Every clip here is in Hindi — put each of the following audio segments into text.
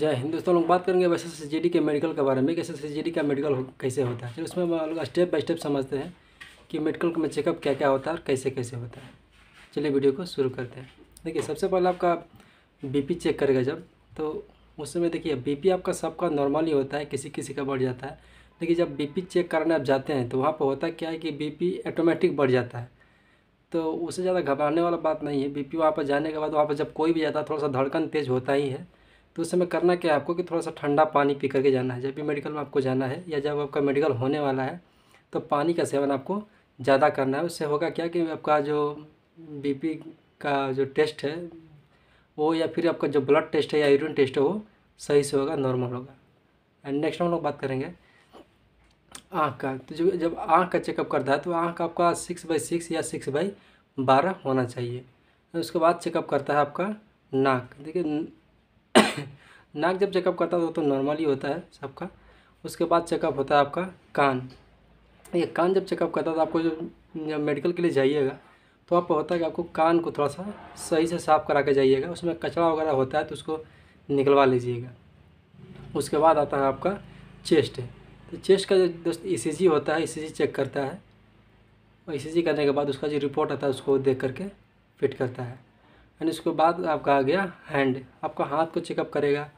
जय हिंद दोस्तों लोग बात करेंगे वैसे सी के मेडिकल के बारे में कैसे सी का मेडिकल हो, कैसे होता है फिर उसमें हम लोग स्टेप बाय स्टेप समझते हैं कि मेडिकल में चेकअप क्या क्या होता है और कैसे कैसे होता है चलिए वीडियो को शुरू करते हैं देखिए सबसे पहले आपका बीपी चेक करेगा जब तो उस समय देखिए बीपी आपका सबका नॉर्मल ही होता है किसी किसी का बढ़ जाता है देखिए जब बीपी चेक कराने आप जाते हैं तो वहाँ पर होता क्या है कि बीपी ऑटोमेटिक बढ़ जाता है तो उससे ज़्यादा घबराने वाला बात नहीं है बीपी वहाँ पर जाने के बाद वहाँ पर जब कोई भी जाता है थोड़ा सा धड़कन तेज़ होता ही है तो उस समय करना क्या है आपको कि थोड़ा सा ठंडा पानी पी करके जाना है जब भी मेडिकल में आपको जाना है या जब आपका मेडिकल होने वाला है तो पानी का सेवन आपको ज़्यादा करना है उससे होगा क्या कि आपका जो बी का जो टेस्ट है वो या फिर आपका जो ब्लड टेस्ट है या यूरिन टेस्ट है वो सही से होगा नॉर्मल होगा एंड नेक्स्ट हम लोग बात करेंगे आँख का तो जो जब आँख का चेकअप करता है तो आँख का आपका सिक्स बाई सिक्स या सिक्स बाई बारह होना चाहिए उसके बाद चेकअप करता है आपका नाक देखिए नाक जब चेकअप करता है तो नॉर्मली तो होता है सबका उसके बाद चेकअप होता है आपका कान ये कान जब चेकअप करता है तो आपको जब, मेडिकल के लिए जाइएगा तो आपको होता है कि आपको कान को थोड़ा सा सही से साफ़ करा के जाइएगा उसमें कचरा वगैरह होता है तो उसको निकलवा लीजिएगा उसके बाद आता है आपका चेस्ट तो चेस्ट का जो दोस्त ई e होता है ई e चेक करता है और ई e करने के बाद उसका जो रिपोर्ट आता है उसको देख करके फिट करता है एंड उसके बाद आपका आ गया हैंड आपका हाथ को चेकअप करेगा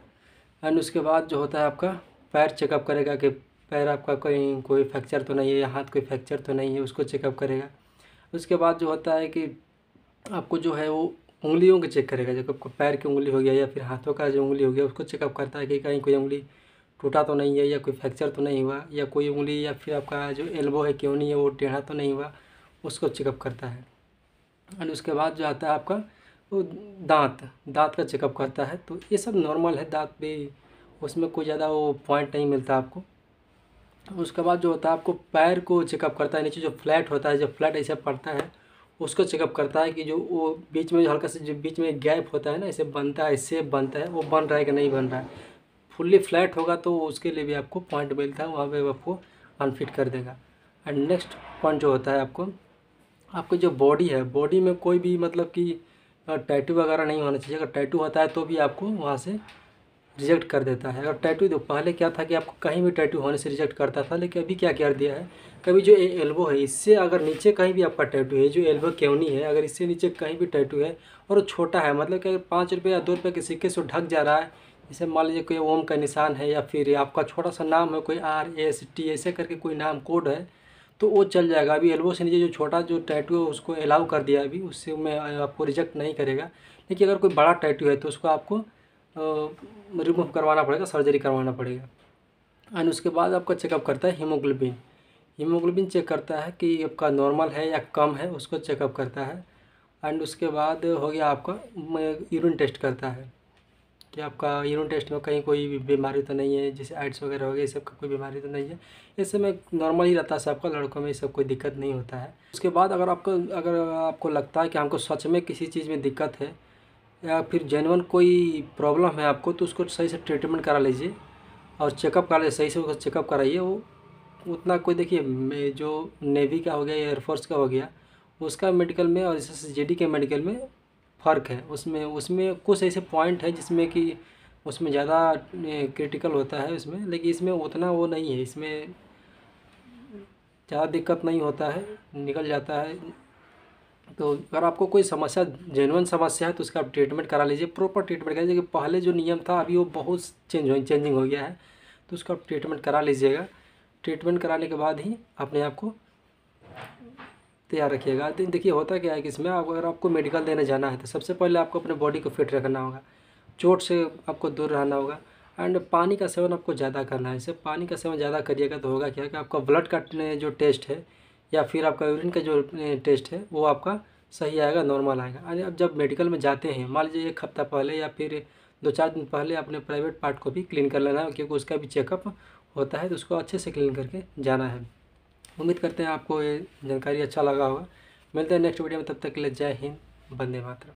एंड उसके बाद जो होता है आपका पैर चेकअप करेगा कि पैर आपका कहीं कोई फ्रैक्चर तो नहीं है या हाथ कोई फ्रैक्चर तो नहीं है उसको चेकअप करेगा उसके बाद जो होता है कि आपको जो है वो उंगलियों के चेक करेगा जब आपको पैर की उंगली हो गया या फिर हाथों का जो उंगली हो गया उसको चेकअप करता है कि कहीं कोई उंगली टूटा तो नहीं है या कोई फ्रैक्चर तो नहीं हुआ या कोई उंगली या फिर आपका जो एल्बो है क्यों नहीं है वो टेढ़ा तो नहीं हुआ उसको चेकअप करता है एंड उसके बाद जो आता है आपका तो दांत दांत का चेकअप करता है तो ये सब नॉर्मल है दांत भी उसमें कोई ज़्यादा वो पॉइंट नहीं मिलता आपको उसके बाद जो होता है आपको पैर को चेकअप करता है नीचे जो फ्लैट होता है जो फ्लैट ऐसे पड़ता है उसको चेकअप करता है कि जो वो बीच में जो हल्का से जो बीच में गैप होता है ना ऐसे बनता है इससे बनता है वो बन रहा है कि नहीं बन रहा है फुल्ली फ्लैट होगा तो उसके लिए भी आपको पॉइंट मिलता है वहाँ पर आपको अनफिट कर देगा एंड नेक्स्ट पॉइंट जो होता है आपको आपकी जो बॉडी है बॉडी में कोई भी मतलब कि टैटू वगैरह नहीं होना चाहिए अगर टैटू होता है तो भी आपको वहाँ से रिजेक्ट कर देता है अगर टैटू तो पहले क्या था कि आपको कहीं भी टैटू होने से रिजेक्ट करता था लेकिन अभी क्या कर दिया है कभी जो एल्बो है इससे अगर नीचे कहीं भी आपका टैटू है जो एल्बो क्योनी है अगर इससे नीचे कहीं भी टैटू है और छोटा है मतलब कि अगर पाँच रुपये या दो रुपये के सिक्के से ढक जा रहा है जैसे मान लीजिए कोई ओम का निशान है या फिर आपका छोटा सा नाम है कोई आर एस टी ऐसे करके कोई नाम कोड है तो वो चल जाएगा अभी एल्बो से नीचे जो छोटा जो टैटू है उसको अलाउ कर दिया अभी उससे मैं आपको रिजेक्ट नहीं करेगा लेकिन अगर कोई बड़ा टैटू है तो उसको आपको रिमूव करवाना पड़ेगा सर्जरी करवाना पड़ेगा एंड उसके बाद आपका चेकअप करता है हीमोग्लोबिन हीमोग्लोबिन चेक करता है कि आपका नॉर्मल है या कम है उसको चेकअप करता है एंड उसके बाद हो गया आपका यूरिन टेस्ट करता है कि आपका यूरिन टेस्ट में कहीं कोई भी बीमारी तो नहीं है जैसे एड्स वगैरह हो गए ये सब का कोई बीमारी तो नहीं है इस समय नॉर्मल ही रहता है सबका लड़कों में ये सब कोई दिक्कत नहीं होता है उसके बाद अगर आपको अगर आपको लगता है कि हमको सच में किसी चीज़ में दिक्कत है या फिर जेनवन कोई प्रॉब्लम है आपको तो उसको सही से ट्रीटमेंट करा लीजिए और चेकअप करा सही से उसका चेकअप कराइए वो उतना कोई देखिए जो नेवी का हो गया या एयरफोर्स का हो गया उसका मेडिकल में और जैसे जे के मेडिकल में फ़र्क है उसमें उसमें कुछ ऐसे पॉइंट है जिसमें कि उसमें ज़्यादा क्रिटिकल होता है उसमें लेकिन इसमें उतना वो नहीं है इसमें ज़्यादा दिक्कत नहीं होता है निकल जाता है तो अगर आपको कोई समस्या जेनुअन समस्या है तो उसका आप ट्रीटमेंट करा लीजिए प्रॉपर ट्रीटमेंट करा लीजिए पहले जो नियम था अभी वो बहुत चेंज हो चेंजिंग हो गया है तो उसका आप ट्रीटमेंट करा लीजिएगा ट्रीटमेंट कराने के बाद ही अपने आप को तैयार रखिएगा दिन देखिए होता क्या है कि इसमें आप अगर आपको मेडिकल देने जाना है तो सबसे पहले आपको अपने बॉडी को फिट रखना होगा चोट से आपको दूर रहना होगा एंड पानी का सेवन आपको ज़्यादा करना है इसे पानी का सेवन ज़्यादा करिएगा तो होगा क्या कि आपका ब्लड का जो टेस्ट है या फिर आपका यूरिन का जो टेस्ट है वो आपका सही आएगा नॉर्मल आएगा अरे अब जब मेडिकल में जाते हैं मान लीजिए एक हफ्ता पहले या फिर दो चार दिन पहले अपने प्राइवेट पार्ट को भी क्लीन कर लेना है क्योंकि उसका भी चेकअप होता है तो उसको अच्छे से क्लीन करके जाना है उम्मीद करते हैं आपको ये जानकारी अच्छा लगा होगा मिलते हैं नेक्स्ट वीडियो में तब तक के लिए जय हिंद बंदे मातरम